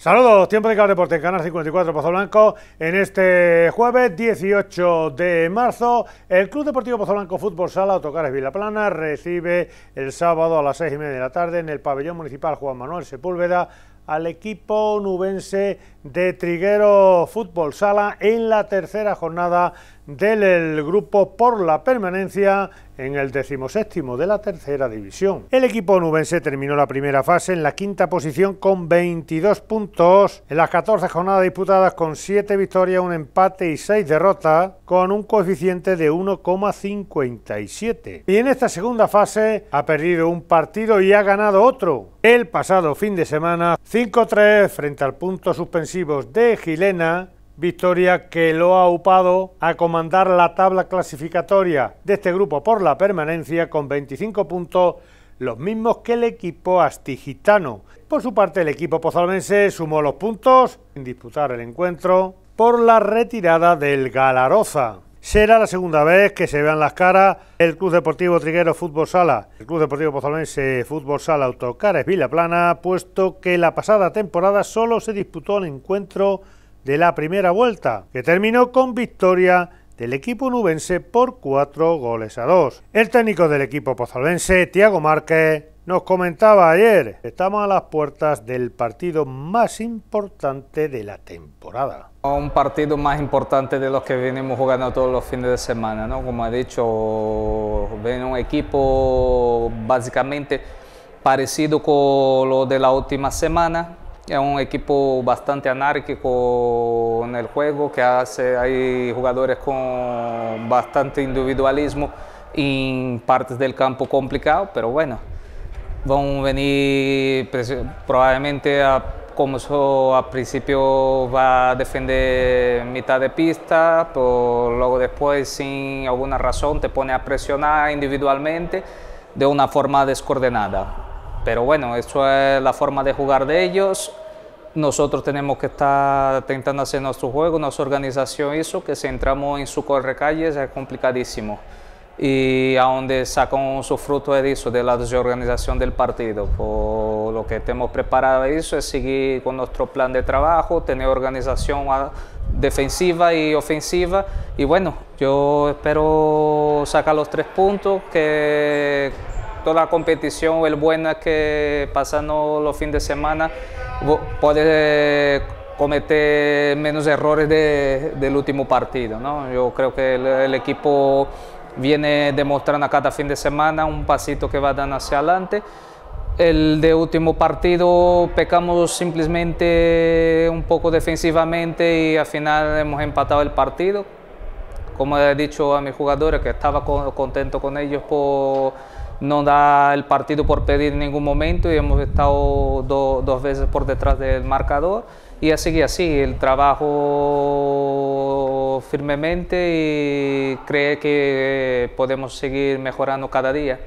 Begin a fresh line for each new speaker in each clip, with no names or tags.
Saludos, tiempo de cada deporte Canal 54 Pozo Blanco. En este jueves 18 de marzo, el Club Deportivo Pozo Blanco Fútbol Sala Autocares Vilaplana recibe el sábado a las seis y media de la tarde en el Pabellón Municipal Juan Manuel Sepúlveda al equipo nubense de Triguero Fútbol Sala en la tercera jornada del grupo por la permanencia en el decimoséptimo de la tercera división. El equipo nubense terminó la primera fase en la quinta posición con 22 puntos en las 14 jornadas disputadas con 7 victorias, un empate y 6 derrotas con un coeficiente de 1,57. Y en esta segunda fase ha perdido un partido y ha ganado otro. El pasado fin de semana 5-3 frente al punto suspensivos de Gilena victoria que lo ha upado a comandar la tabla clasificatoria de este grupo por la permanencia con 25 puntos, los mismos que el equipo astigitano. Por su parte, el equipo pozalmense sumó los puntos en disputar el encuentro por la retirada del Galaroza. Será la segunda vez que se vean las caras el Club Deportivo Triguero Fútbol Sala, el Club Deportivo Pozolense Fútbol Sala Autocares Vilaplana, puesto que la pasada temporada solo se disputó el encuentro de la primera vuelta, que terminó con victoria del equipo nubense por cuatro goles a dos... El técnico del equipo pozolvense, Tiago Márquez, nos comentaba ayer, estamos a las puertas del partido más importante de la
temporada. Un partido más importante de los que venimos jugando todos los fines de semana, ¿no? Como ha dicho, ven un equipo básicamente parecido con lo de la última semana, es un equipo bastante anárquico en el juego, que hace, hay jugadores con bastante individualismo en partes del campo complicado, pero bueno, van a venir probablemente a, como eso al principio va a defender mitad de pista, luego después sin alguna razón te pone a presionar individualmente de una forma descoordenada. Pero bueno, eso es la forma de jugar de ellos nosotros tenemos que estar intentando hacer nuestro juego, nuestra organización hizo que si entramos en su correcalle es complicadísimo. Y a donde sacan su fruto es eso, de la desorganización del partido. Por lo que tenemos preparado eso es seguir con nuestro plan de trabajo, tener organización ah, defensiva y ofensiva. Y bueno, yo espero sacar los tres puntos que toda la competición, el buena que pasando los fines de semana, puede cometer menos errores del último partido. ¿no? Yo creo que el, equipo viene demostrando cada fin de semana un pasito que va dando hacia adelante. El de último partido pecamos simplemente un poco defensivamente y al final hemos empatado el partido. Como he dicho a mis jugadores, que estaba contento con ellos por no da el partido por pedir en ningún momento y hemos estado do, dos veces por detrás del marcador y así seguido así, el trabajo firmemente y cree que podemos seguir mejorando cada día.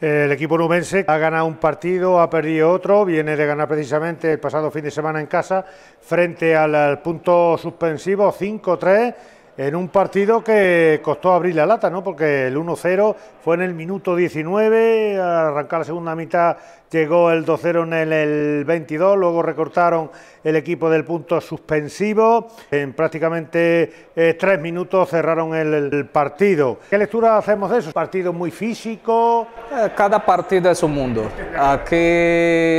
El equipo numense ha ganado un partido, ha perdido otro, viene de ganar precisamente el pasado fin de semana en casa frente al, al punto suspensivo 5-3 en un partido que costó abrir la lata, ¿no? Porque el 1-0 fue en el minuto 19, arrancar la segunda mitad llegó el 2-0 en el, 22, luego recortaron el equipo del punto suspensivo, en prácticamente eh, tres minutos cerraron el, partido. ¿Qué lectura hacemos de eso?
¿Partido muy físico? Eh, cada partido es un mundo. Aquí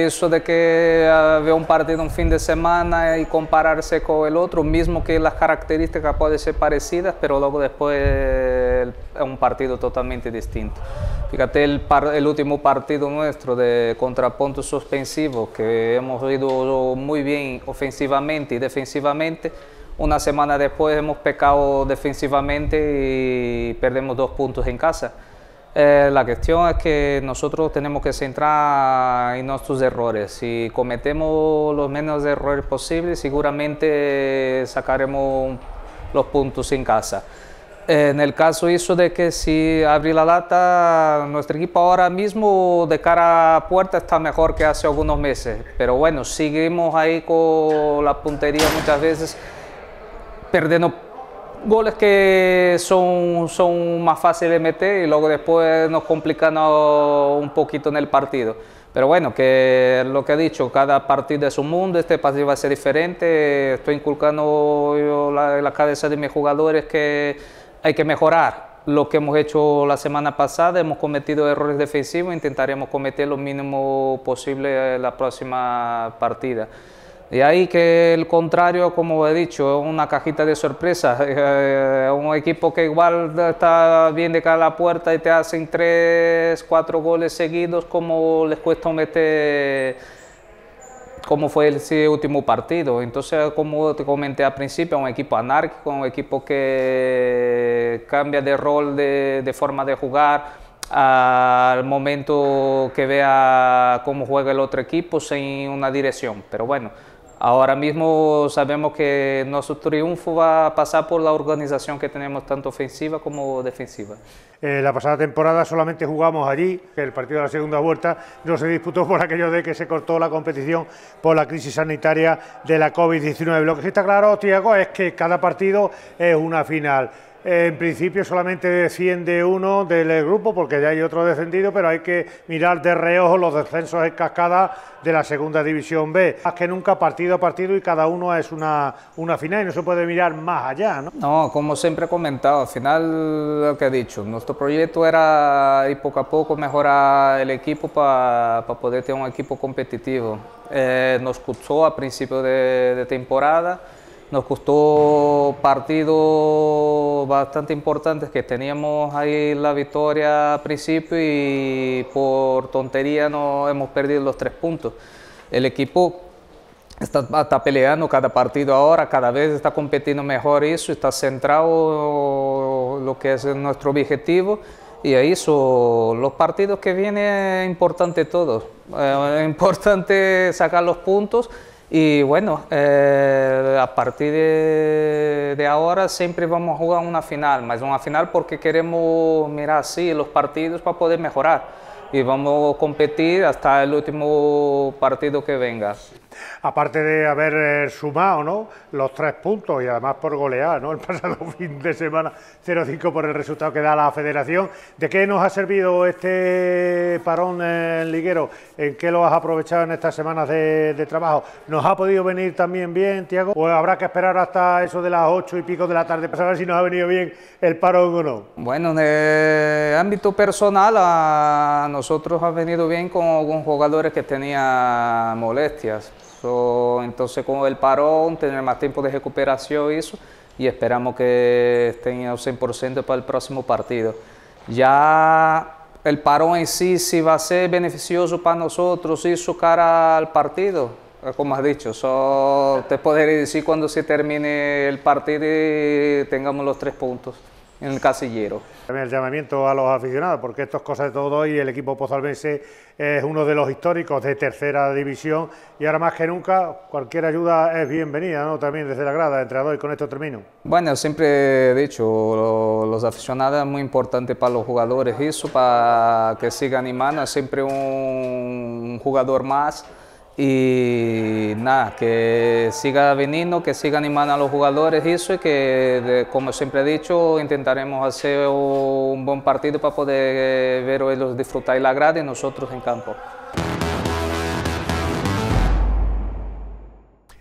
eso de que había eh, un partido un fin de semana y compararse con el otro, mismo que las características pueden ser parecidas, pero luego después es un partido totalmente distinto. Fíjate el, el último partido nuestro de puntos suspensivos, que hemos ido muy bien ofensivamente y defensivamente. Una semana después hemos pecado defensivamente y perdemos dos puntos en casa. Eh, la cuestión es que nosotros tenemos que centrar en nuestros errores. Si cometemos los menos errores posibles, seguramente sacaremos los puntos en casa. En el caso eso de que si abrí la lata, nuestro equipo ahora mismo de cara a puerta está mejor que hace algunos meses. Pero bueno, seguimos ahí con la puntería muchas veces, perdiendo goles que son, son más fáciles de meter y luego después nos complican un poquito en el partido. Pero bueno, que lo que he dicho, cada partido es un mundo, este partido va a ser diferente. Estoy inculcando la cabeza de mis jugadores que hay que mejorar. Lo que hemos hecho la semana pasada, hemos cometido errores defensivos, intentaremos cometer lo mínimo posible en eh, la próxima partida. Y ahí que el contrario, como he dicho, es una cajita de sorpresa. Eh, eh, un equipo que igual está bien de cara a la puerta y te hacen tres, cuatro goles seguidos, como les cuesta meter cómo fue ese último partido. Entonces, como te comenté al principio, un equipo anárquico, un equipo que cambia de rol, de, forma de jugar, al momento que vea cómo juega el otro equipo, sin una dirección. Pero bueno, Ahora mismo sabemos que nuestro triunfo va a pasar por la organización que tenemos, tanto ofensiva como defensiva.
Eh, la pasada temporada solamente jugamos allí, el partido de la segunda vuelta no se disputó por aquello de que se cortó la competición por la crisis sanitaria de la COVID-19. Lo que sí está claro, Tiago, es que cada partido es una final. En principio solamente desciende uno del grupo porque ya hay otro descendido, pero hay que mirar de reojo los descensos en cascada de la segunda división B. Más que nunca partido a partido y cada uno es una, una final y no se puede
mirar más allá. No, no como siempre he comentado, al final lo que he dicho, nuestro proyecto era ir poco a poco mejorar el equipo para poder tener un equipo competitivo. Eh, nos costó a principio de, de temporada nos costó partidos bastante importantes que teníamos ahí la victoria al principio y por tontería no hemos perdido los tres puntos. El equipo está, peleando cada partido ahora, cada vez está compitiendo mejor eso, está centrado lo que es nuestro objetivo y ahí son los partidos que vienen importante todos. Eh, es importante sacar los puntos y bueno, eh, a partir de, de, ahora siempre vamos a jugar una final, más una final porque queremos mirar así los partidos para poder mejorar. Y vamos a competir hasta el último partido que venga.
Aparte de haber eh, sumado ¿no? los tres puntos y además por golear ¿no? el pasado fin de semana 0-5 por el resultado que da la federación, ¿de qué nos ha servido este parón en eh, liguero? ¿En qué lo has aprovechado en estas semanas de, trabajo? ¿Nos ha podido venir también bien, Tiago? ¿O pues habrá que esperar hasta eso de las 8 y pico de la tarde para saber si nos ha venido bien el parón o no?
Bueno, en el ámbito personal a nosotros ha venido bien con, con jugadores que tenían molestias entonces con el parón, tener más tiempo de recuperación y eso, y esperamos que estén al 100% para el próximo partido. Ya el parón en sí, si va a ser beneficioso para nosotros y su cara al partido, eh, como has dicho, so, te podré decir cuando se termine el partido y tengamos los tres puntos en el casillero. También el llamamiento a los
aficionados, porque esto es cosa de todo y el equipo pozalbense es uno de los históricos de tercera división y ahora más que nunca cualquier ayuda es bienvenida, ¿no? También desde la grada, entrenador, y con esto termino.
Bueno, siempre he dicho, los aficionados es muy importante para los jugadores eso, para que sigan animando, es siempre un jugador más. Y nada, que siga viniendo, que siga animando a los jugadores y eso y que, como siempre he dicho, intentaremos hacer un buen partido para poder eh, ver ellos disfrutar la grada y nosotros en campo.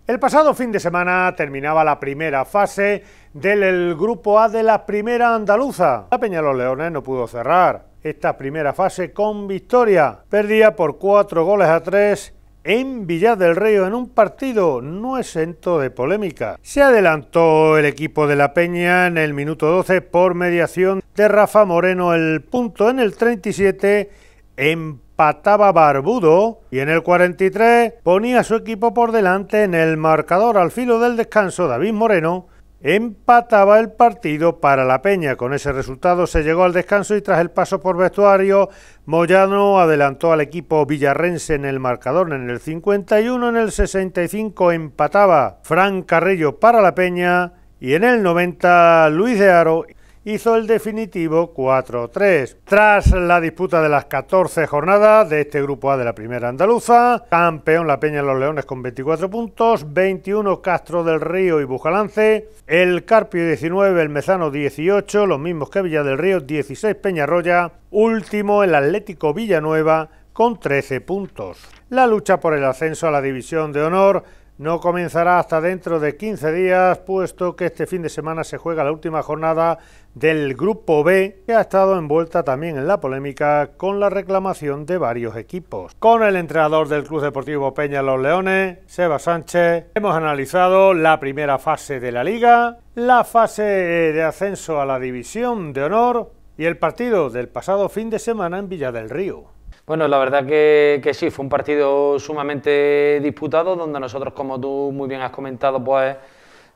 El pasado fin de semana terminaba la primera fase del Grupo A de la Primera Andaluza. La Peña los Leones no pudo cerrar esta primera fase con victoria. Perdía por 4 goles a tres en Villar del Río en un partido no exento de polémica. Se adelantó el equipo de la Peña en el minuto 12 por mediación de Rafa Moreno el punto en el 37 empataba Barbudo y en el 43 ponía su equipo por delante en el marcador al filo del descanso David Moreno empataba el partido para la Peña. Con ese resultado se llegó al descanso y tras el paso por vestuario, Moyano adelantó al equipo villarrense en el marcador. En el 51, en el 65 empataba Fran Carrillo para la Peña y en el 90 Luis de Aro hizo el definitivo 4-3. Tras la disputa de las 14 jornadas de este Grupo A de la Primera Andaluza, campeón La Peña de los Leones con 24 puntos, 21 Castro del Río y Bujalance, el Carpio 19, el Mezano 18, los mismos que Villa del Río 16 Peñarroya, último el Atlético Villanueva con 13 puntos. La lucha por el ascenso a la División de Honor no comenzará hasta dentro de 15 días, puesto que este fin de semana se juega la última jornada del Grupo B, que ha estado envuelta también en la polémica con la reclamación de varios equipos. Con el entrenador del Club Deportivo Peña Los Leones, Seba Sánchez, hemos analizado la primera fase de la liga, la fase eh, de ascenso a la división de honor y el partido del pasado fin de semana en Villa del Río.
Bueno, la verdad que, sí, fue un partido sumamente disputado, donde nosotros, como tú muy bien has comentado, pues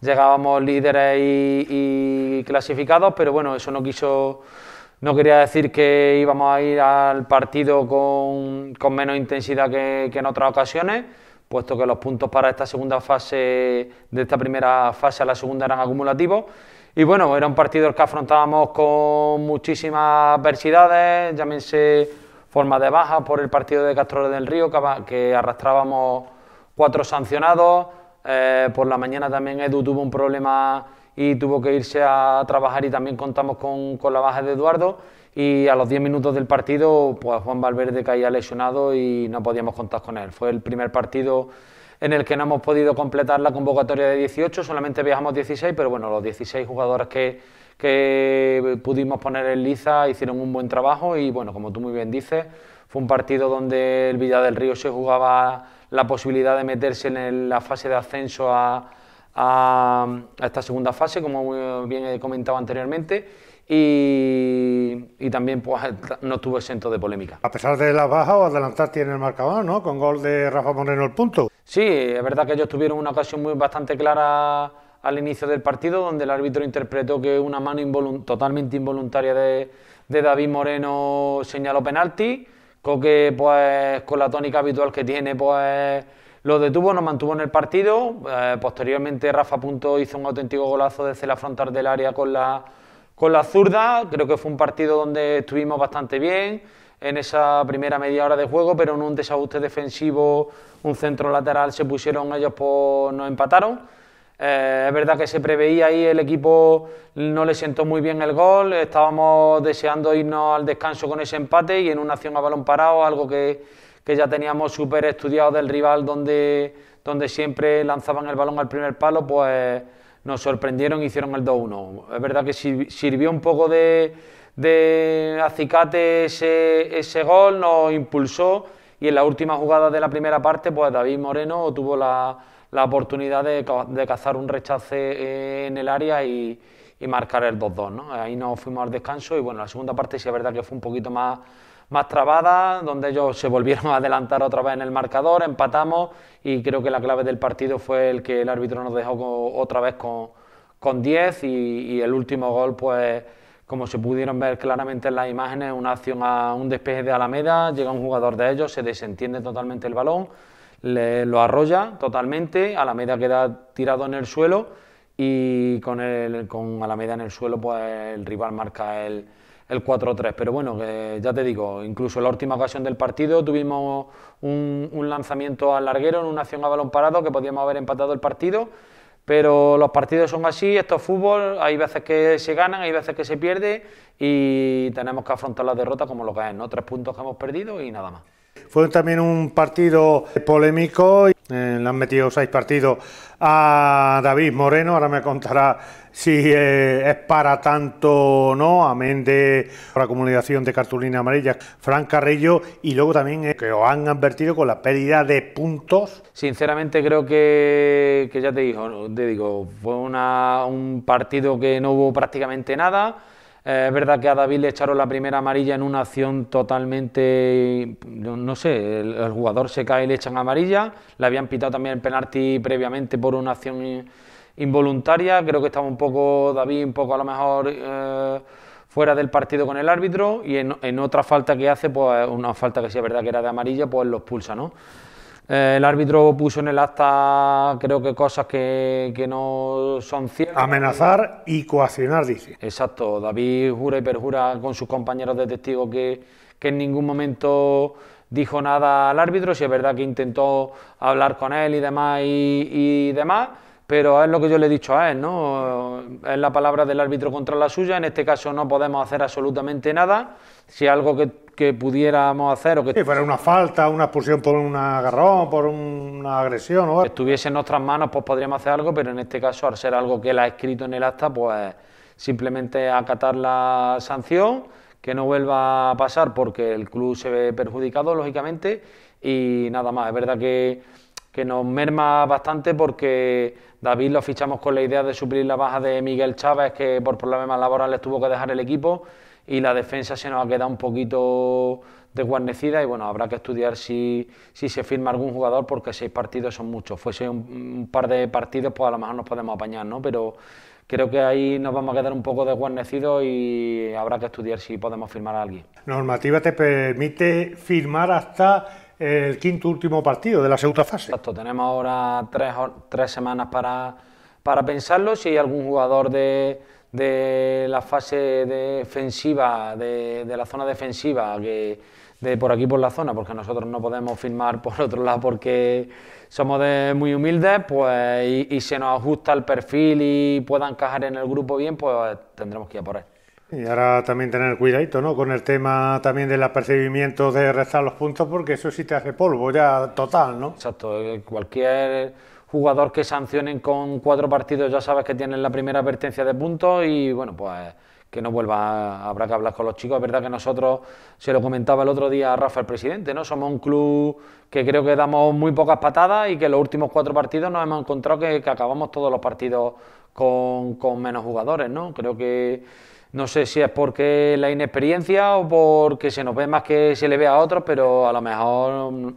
llegábamos líderes y, clasificados, pero bueno, eso no quiso, no quería decir que íbamos a ir al partido con, menos intensidad que, en otras ocasiones, puesto que los puntos para esta segunda fase, de esta primera fase a la segunda eran acumulativos. Y bueno, era un partido que afrontábamos con muchísimas adversidades, llámense forma de baja por el partido de Castro del Río, que arrastrábamos cuatro sancionados. Eh, por la mañana también Edu tuvo un problema y tuvo que irse a trabajar y también contamos con, la baja de Eduardo. Y a los 10 minutos del partido, pues Juan Valverde caía lesionado y no podíamos contar con él. Fue el primer partido en el que no hemos podido completar la convocatoria de 18, solamente viajamos 16, pero bueno, los 16 jugadores que que pudimos poner en liza hicieron un buen trabajo y bueno, como tú muy bien dices, fue un partido donde el Villa del Río se jugaba la posibilidad de meterse en la fase de ascenso a, esta segunda fase, como bien he comentado anteriormente. Y, también pues, no estuvo exento de polémica. A
pesar de la baja o adelantar tiene el marcador, ¿no? Con gol de Rafa Moreno el punto.
Sí, es verdad que ellos tuvieron una ocasión muy bastante clara al inicio del partido, donde el árbitro interpretó que una mano totalmente involuntaria de, David Moreno señaló penalti. Coque, pues, con la tónica habitual que tiene, pues lo detuvo, nos mantuvo en el partido. Eh, posteriormente, Rafa Punto hizo un auténtico golazo desde la frontal del área con la, con la zurda. Creo que fue un partido donde estuvimos bastante bien en esa primera media hora de juego, pero en un desajuste defensivo, un centro lateral se pusieron ellos, pues, nos empataron eh, es verdad que se preveía ahí, el equipo no le sentó muy bien el gol, estábamos deseando irnos al descanso con ese empate y en una acción a balón parado, algo que, ya teníamos súper estudiado del rival donde, donde siempre lanzaban el balón al primer palo, pues nos sorprendieron y hicieron el 2-1. Es verdad que sirvió un poco de, acicate ese, ese gol, nos impulsó y en la última jugada de la primera parte, pues David Moreno tuvo la la oportunidad de, cazar un rechace eh, en el área y, marcar el 2-2. Ahí nos fuimos al descanso y bueno, la segunda parte sí es verdad que fue un poquito más, más trabada, donde ellos se volvieron a adelantar otra vez en el marcador, empatamos y creo que la clave del partido fue el que el árbitro nos dejó otra vez con, con 10 y, el último gol pues... Como se pudieron ver claramente en las imágenes, una acción a un despeje de Alameda, llega un jugador de ellos, se desentiende totalmente el balón, lo arrolla totalmente, Alameda queda tirado en el suelo y con, Alameda en el suelo pues el rival marca el, 4-3. Pero bueno, ya te digo, incluso en la última ocasión del partido tuvimos un, lanzamiento al larguero en una acción a balón parado que podíamos haber empatado el partido. Pero los partidos son así, esto es fútbol, hay veces que se ganan, hay veces que se pierde y tenemos que afrontar la derrota como lo que es, ¿no? Tres puntos que hemos perdido y nada más.
Fue también un partido polémico, eh, le han metido seis partidos a David Moreno, ahora me contará si eh, es para tanto o no, amén de la comunicación de cartulina amarilla, Fran Carrillo, y luego también eh, que os han advertido con la pérdida de puntos.
Sinceramente creo que, ya te digo, te digo fue un partido que no hubo prácticamente nada eh, es verdad que a David le echaron la primera amarilla en una acción totalmente, no, sé, el, jugador se cae y le echan amarilla, le habían pitado también el penalti previamente por una acción involuntaria, creo que estaba un poco David, un poco a lo mejor... Eh, fuera del partido con el árbitro y en, otra falta que hace, pues una falta que sí es verdad que era de amarilla, pues los pulsa, ¿no? Eh, el árbitro puso en el acta, creo que cosas que, no son ciertas. Amenazar y coaccionar, dice. Exacto. David jura y perjura con sus compañeros de testigo que, que en ningún momento dijo nada al árbitro. Si es verdad que intentó hablar con él y demás y demás pero es lo que yo le he dicho a él, ¿no? Es la palabra del árbitro contra la suya, en este caso no podemos hacer absolutamente nada, si algo que que pudiéramos hacer o que... fuera
una falta, una expulsión por un agarrón, por
una agresión Estuviese en nuestras manos, pues podríamos hacer algo, pero en este caso, al ser algo que él ha escrito en el acta, pues simplemente acatar la sanción, que no vuelva a pasar porque el club se ve perjudicado, lógicamente, y nada más. Es verdad que, que nos merma bastante porque David lo fichamos con la idea de suplir la baja de Miguel Chávez, que por problemas laborales tuvo que dejar el equipo y la defensa se nos ha quedado un poquito desguarnecida y bueno, habrá que estudiar si, si se firma algún jugador porque seis partidos son muchos. Fuese un, par de partidos, pues a lo mejor nos podemos apañar, ¿no? Pero creo que ahí nos vamos a quedar un poco desguarnecidos y habrá que estudiar si podemos firmar a alguien.
Normativa te permite firmar hasta el quinto último partido de la segunda
fase. Exacto, tenemos ahora tres, tres semanas para, para pensarlo. Si hay algún jugador de de la fase defensiva, de, de la zona defensiva, que de por aquí por la zona, porque nosotros no podemos firmar por otro lado porque somos de muy humildes, pues y, se nos ajusta el perfil y pueda encajar en el grupo bien, pues tendremos que ir a por él.
Y ahora también tener cuidadito, ¿no? Con el tema también del apercibimiento de restar los puntos, porque eso sí te hace polvo ya total, ¿no?
Exacto, eh, cualquier jugador que sancionen con cuatro partidos, ya sabes que tienen la primera advertencia de puntos y bueno, pues que no vuelva, habrá que hablar con los chicos. Es verdad que nosotros, se lo comentaba el otro día a Rafa, el presidente, ¿no? Somos un club que creo que damos muy pocas patadas y que los últimos cuatro partidos nos hemos encontrado que, acabamos todos los partidos con, menos jugadores, ¿no? Creo que no sé si es porque la inexperiencia o porque se nos ve más que se le ve a otros, pero a lo mejor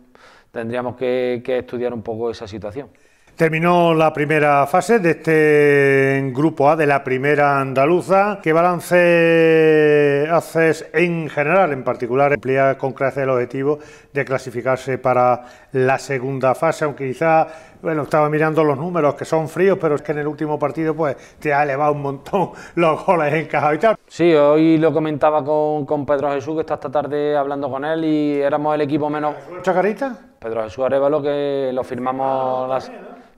tendríamos que estudiar un poco esa situación.
Terminó la primera fase de este grupo A de la primera andaluza. ¿Qué balance haces en general? En particular, emplea con creces el objetivo de clasificarse para la segunda fase, aunque quizá, bueno, estaba mirando los números que son fríos, pero es que en el último partido pues te ha
elevado un montón los goles encajados y tal. Sí, hoy lo comentaba con, Pedro Jesús, que está esta tarde hablando con él y éramos el equipo menos... ¿Chacarita? Pedro Jesús Arevalo, que lo firmamos... Ah, las...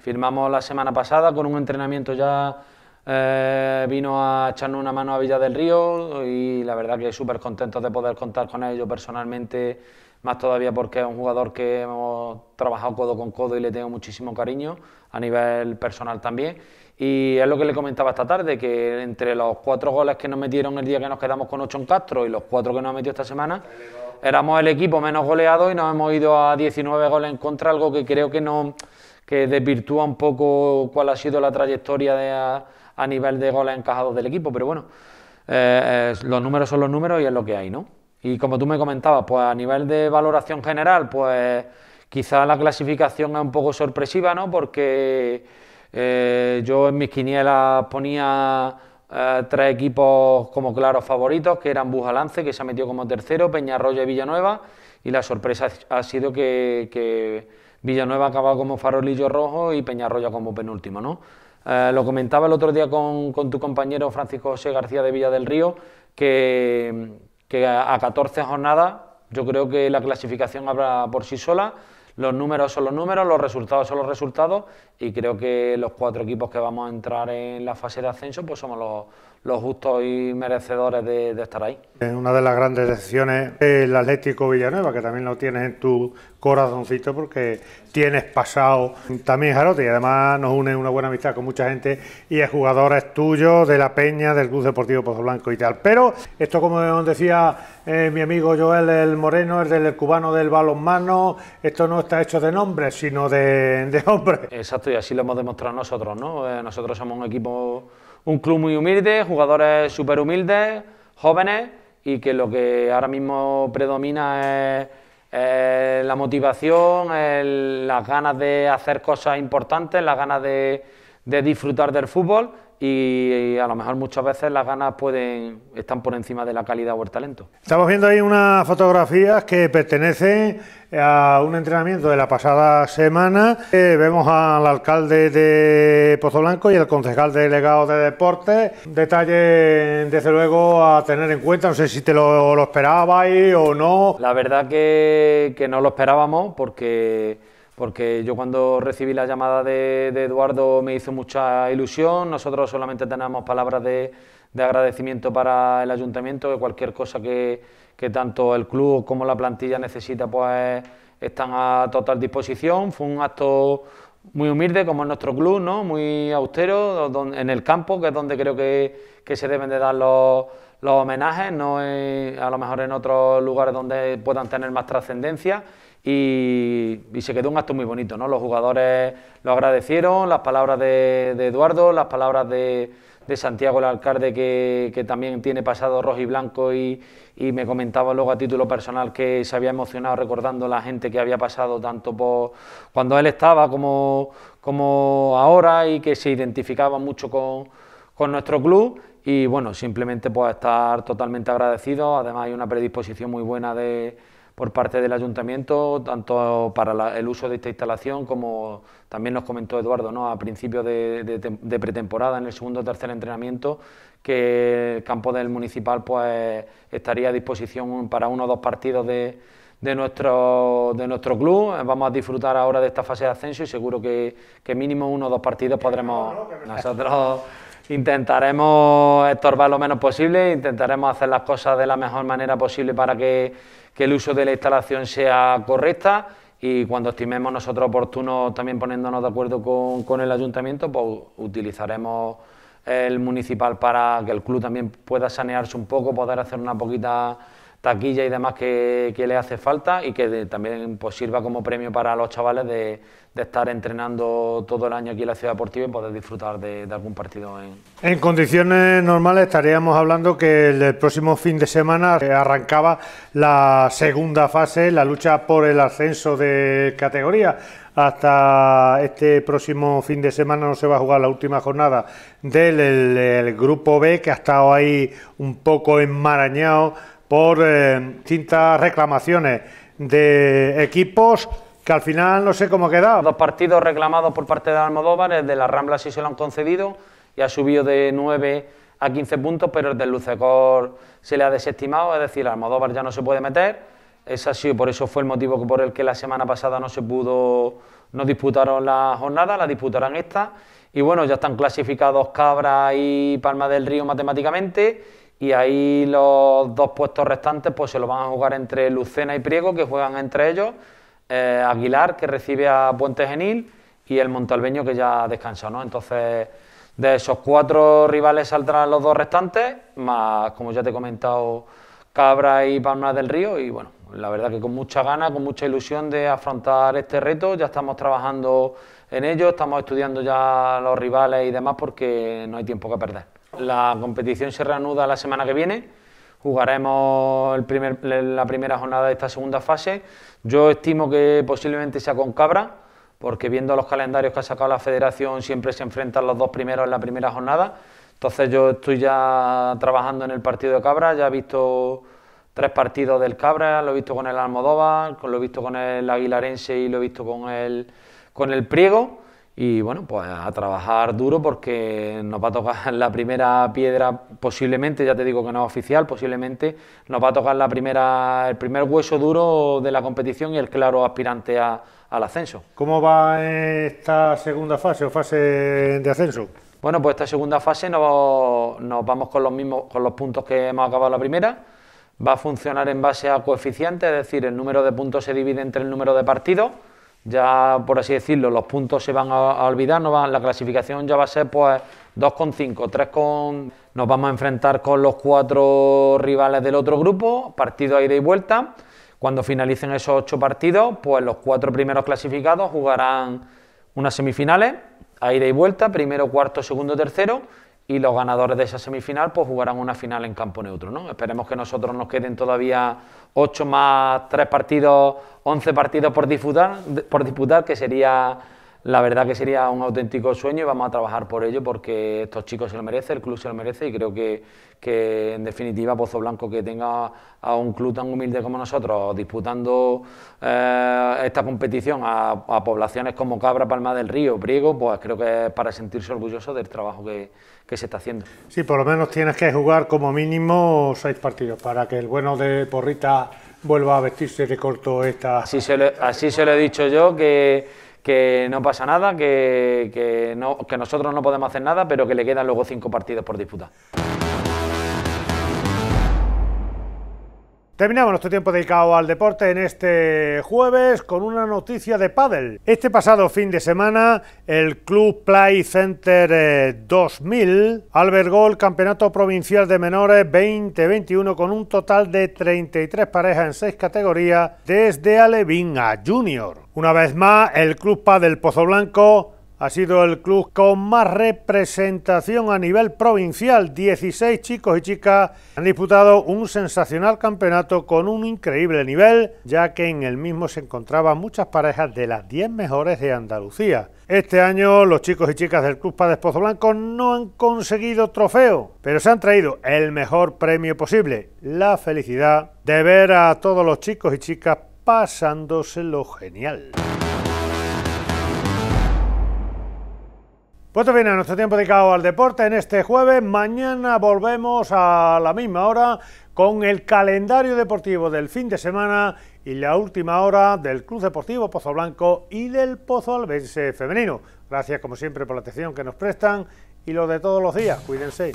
Firmamos la semana pasada con un entrenamiento ya eh, vino a echarnos una mano a Villa del Río y la verdad que súper contentos de poder contar con ellos personalmente, más todavía porque es un jugador que hemos trabajado codo con codo y le tengo muchísimo cariño a nivel personal también. Y es lo que le comentaba esta tarde, que entre los cuatro goles que nos metieron el día que nos quedamos con ocho en Castro y los cuatro que nos ha metido esta semana, éramos el equipo menos goleado y nos hemos ido a 19 goles en contra, algo que creo que no que desvirtúa un poco cuál ha sido la trayectoria a, nivel de goles encajados del equipo, pero bueno, eh, los números son los números y es lo que hay, ¿no? Y como tú me comentabas, pues a nivel de valoración general, pues quizá la clasificación es un poco sorpresiva, ¿no? Porque eh, yo en mis quinielas ponía eh, tres equipos como claros favoritos, que eran Bujalance, que se ha metido como tercero, Peñarroya y Villanueva, y la sorpresa ha sido que Villanueva acaba como farolillo rojo y Peñarroya como penúltimo, ¿no? Eh, lo comentaba el otro día con, tu compañero Francisco José García de Villa del Río, que, a, a 14 jornadas yo creo que la clasificación habrá por sí sola, los números son los números, los resultados son los resultados y creo que los cuatro equipos que vamos a entrar en la fase de ascenso pues somos los los justos y merecedores de, estar ahí.
Es una de las grandes decisiones el Atlético Villanueva, que también lo tienes en tu corazoncito porque tienes pasado también Jarote y además nos une una buena amistad con mucha gente y es jugadores tuyos de la Peña, del Club Deportivo Pozo Blanco y tal. Pero esto, como decía eh, mi amigo Joel el Moreno, es del cubano del balonmano, esto no está hecho de nombres, sino de, de hombres.
Exacto, y así lo hemos demostrado nosotros, ¿no? Eh, nosotros somos un equipo un club muy humilde, jugadores súper humildes, jóvenes y que lo que ahora mismo predomina es, la motivación, las ganas de hacer cosas importantes, las ganas de disfrutar del fútbol y eh, a lo mejor muchas veces las ganas pueden están por encima de la calidad o el talento.
Estamos viendo ahí unas fotografías que pertenecen eh, a un entrenamiento de la pasada semana. Eh, vemos al alcalde de Pozo Blanco y al concejal delegado de deportes. Detalle, desde luego, a tener en cuenta. No sé si te lo, esperabais
o no. La verdad que, que no lo esperábamos porque porque yo cuando recibí la llamada de, Eduardo me hizo mucha ilusión, nosotros solamente tenemos palabras de, agradecimiento para el ayuntamiento, que cualquier cosa que, que, tanto el club como la plantilla necesita, pues están a total disposición. Fue un acto muy humilde, como es nuestro club, ¿no? muy austero, en el campo, que es donde creo que, que se deben de dar los, los homenajes, no a lo mejor en otros lugares donde puedan tener más trascendencia. Y, se quedó un acto muy bonito, ¿no? Los jugadores lo agradecieron, las palabras de, Eduardo, las palabras de, Santiago, el alcalde, que, también tiene pasado rojo y blanco y, me comentaba luego a título personal que se había emocionado recordando la gente que había pasado tanto por cuando él estaba como, como ahora y que se identificaba mucho con, nuestro club y bueno, simplemente pues estar totalmente agradecido, además hay una predisposición muy buena de por parte del ayuntamiento, tanto para el uso de esta instalación como también nos comentó Eduardo ¿no? a principios de, pretemporada, en el segundo o tercer entrenamiento, que el campo del municipal pues, estaría a disposición para uno o dos partidos de, de nuestro, de nuestro club. Vamos a disfrutar ahora de esta fase de ascenso y seguro que mínimo uno o dos partidos podremos nosotros intentaremos estorbar lo menos posible, intentaremos hacer las cosas de la mejor manera posible para que que el uso de la instalación sea correcta y cuando estimemos nosotros oportuno también poniéndonos de acuerdo con, con el ayuntamiento, pues utilizaremos el municipal para que el club también pueda sanearse un poco, poder hacer una poquita taquilla y demás que, le hace falta y que también pues, sirva como premio para los chavales de, de, estar entrenando todo el año aquí en la ciudad deportiva y poder disfrutar de, algún partido. En...
en condiciones normales estaríamos hablando que el próximo fin de semana arrancaba la segunda fase, la lucha por el ascenso de categoría hasta este próximo fin de semana no se va a jugar la última jornada del grupo B, que ha estado ahí un poco enmarañado por eh, distintas reclamaciones de equipos que al final no sé cómo queda. Dos
partidos reclamados por parte de Almodóvar, el de la Rambla sí se lo han concedido y ha subido de 9 a 15 puntos, pero el del Lucecor se le ha desestimado, es decir, Almodóvar ya no se puede meter. Es así, por eso fue el motivo por el que la semana pasada no se pudo, no disputaron la jornada, la disputarán esta. Y bueno, ya están clasificados Cabra y Palma del Río matemáticamente y ahí los dos puestos restantes pues se lo van a jugar entre Lucena y Priego, que juegan entre ellos, eh, Aguilar, que recibe a Puente Genil, y el Montalbeño, que ya descansa, ¿no? Entonces, de esos cuatro rivales saldrán los dos restantes, más, como ya te he comentado, Cabra y Palma del Río, y bueno, la verdad que con mucha gana, con mucha ilusión de afrontar este reto, ya estamos trabajando en ello, estamos estudiando ya los rivales y demás, porque no hay tiempo que perder. La competición se reanuda la semana que viene. Jugaremos la primera jornada de esta segunda fase. Yo estimo que posiblemente sea con Cabra, porque viendo los calendarios que ha sacado la federación siempre se enfrentan los dos primeros en la primera jornada. Entonces yo estoy ya trabajando en el partido de Cabra, ya he visto tres partidos del Cabra, lo he visto con el Almodóvar, lo he visto con el Aguilarense y lo he visto con el, con el Priego y bueno, pues a trabajar duro porque nos va a tocar la primera piedra, posiblemente, ya te digo que no es oficial, posiblemente nos va a tocar la primera, el primer hueso duro de la competición y el claro aspirante al ascenso. ¿Cómo va
esta segunda fase o fase de ascenso?
Bueno, pues esta segunda fase nos, vamos con los mismos, con los puntos que hemos acabado la primera. Va a funcionar en base a coeficiente, es decir, el número de puntos se divide entre el número de partidos ya por así decirlo, los puntos se van a, olvidar, no la clasificación ya va a ser pues 2,5, 3 con... Nos vamos a enfrentar con los cuatro rivales del otro grupo, partido a ida y vuelta. Cuando finalicen esos ocho partidos, pues los cuatro primeros clasificados jugarán unas semifinales a ida y vuelta, primero, cuarto, segundo, tercero y los ganadores de esa semifinal pues jugarán una final en campo neutro. ¿no? Esperemos que nosotros nos queden todavía 8 más 3 partidos, 11 partidos por disputar, por disputar, que sería, la verdad que sería un auténtico sueño y vamos a trabajar por ello porque estos chicos se lo merecen, el club se lo merece y creo que, en definitiva Pozo Blanco que tenga a un club tan humilde como nosotros disputando eh, esta competición a, a poblaciones como Cabra, Palma del Río, Priego, pues creo que es para sentirse orgulloso del trabajo que se está haciendo.
Sí, por lo menos tienes que jugar como mínimo seis partidos para que el bueno de Porrita vuelva a vestirse de corto esta... Así
se lo, así se lo he dicho yo, que, no pasa nada, que, que, que nosotros no podemos hacer nada, pero que le quedan luego cinco partidos por disputar.
Terminamos nuestro tiempo dedicado al deporte en este jueves con una noticia de pádel. Este pasado fin de semana, el Club Play Center 2000 eh, albergó el Campeonato Provincial de Menores 2021 con un total de 33 parejas en 6 categorías desde Alevín a Junior. Una vez más, el Club Padel Pozo Blanco ha sido el club con más representación a nivel provincial. 16 chicos y chicas han disputado un sensacional campeonato con un increíble nivel, ya que en el mismo se encontraban muchas parejas de las 10 mejores de Andalucía. Este año los chicos y chicas del Club Padres Pozo Blanco no han conseguido trofeo, pero se han traído el mejor premio posible, la felicidad de ver a todos los chicos y chicas pasándose lo genial. Pues viene nuestro tiempo dedicado al deporte en este jueves. Mañana volvemos a la misma hora con el calendario deportivo del fin de semana y la última hora del Club Deportivo Pozo Blanco y del Pozo Albense Femenino. Gracias como siempre por la atención que nos prestan y lo de todos los días. Cuídense.